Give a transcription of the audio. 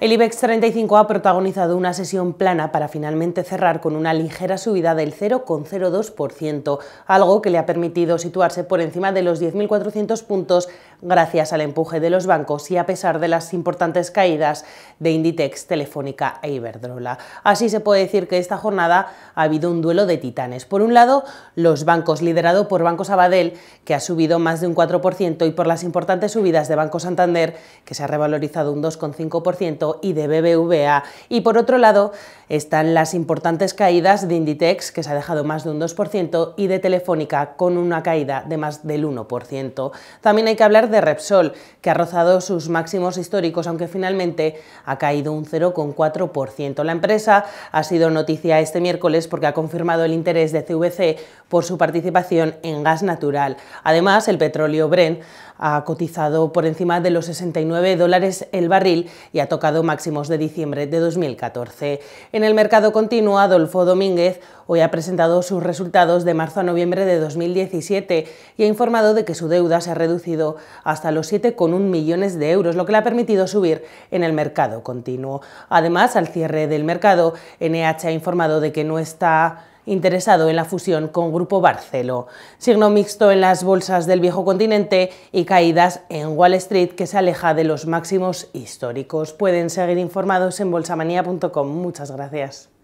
El IBEX 35 ha protagonizado una sesión plana para finalmente cerrar con una ligera subida del 0,02%, algo que le ha permitido situarse por encima de los 10.400 puntos gracias al empuje de los bancos y a pesar de las importantes caídas de Inditex, Telefónica e Iberdrola. Así se puede decir que esta jornada ha habido un duelo de titanes. Por un lado, los bancos, liderado por Banco Sabadell, que ha subido más de un 4%, y por las importantes subidas de Banco Santander, que se ha revalorizado un 2,5%, y de BBVA. Y por otro lado, están las importantes caídas de Inditex, que se ha dejado más de un 2%, y de Telefónica, con una caída de más del 1%. También hay que hablar de Repsol, que ha rozado sus máximos históricos, aunque finalmente ha caído un 0,4%. La empresa ha sido noticia este miércoles porque ha confirmado el interés de CVC por su participación en gas natural. Además, el petróleo Bren ha cotizado por encima de los 69 dólares el barril y ha tocado máximos de diciembre de 2014. En el mercado continuo, Adolfo Domínguez hoy ha presentado sus resultados de marzo a noviembre de 2017 y ha informado de que su deuda se ha reducido hasta los 7,1 millones de euros, lo que le ha permitido subir en el mercado continuo. Además, al cierre del mercado, NH ha informado de que no está interesado en la fusión con Grupo Barcelo. Signo mixto en las bolsas del viejo continente y caídas en Wall Street que se aleja de los máximos históricos. Pueden seguir informados en bolsamanía.com. Muchas gracias.